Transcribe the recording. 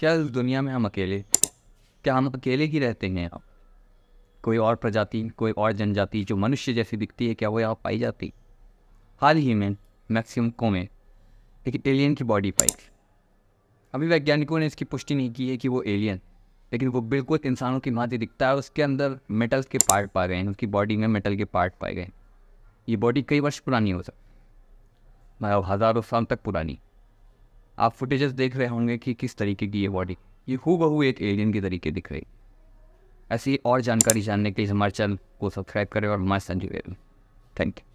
क्या इस दुनिया में हम अकेले क्या हम अकेले ही रहते हैं आप कोई और प्रजाति कोई और जनजाति जो मनुष्य जैसी दिखती है क्या वो यहाँ पाई जाती हाल ही में मैक्सिमको में एक एलियन की बॉडी पाई अभी वैज्ञानिकों ने इसकी पुष्टि नहीं की है कि वो एलियन लेकिन वो बिल्कुल इंसानों की माँ दिखता है उसके अंदर मेटल्स के पार्ट पाए गए हैं उसकी बॉडी में मेटल के पार्ट पाए गए ये बॉडी कई वर्ष पुरानी हो सकती मतलब हज़ारों साल तक पुरानी आप फुटेजेस देख रहे होंगे कि किस तरीके की ये बॉडी ये हु बहू एक एलियन के तरीके दिख रही ऐसी और जानकारी जानने के लिए हमारे चैनल को सब्सक्राइब करें और हमारे साथ जुड़े थैंक यू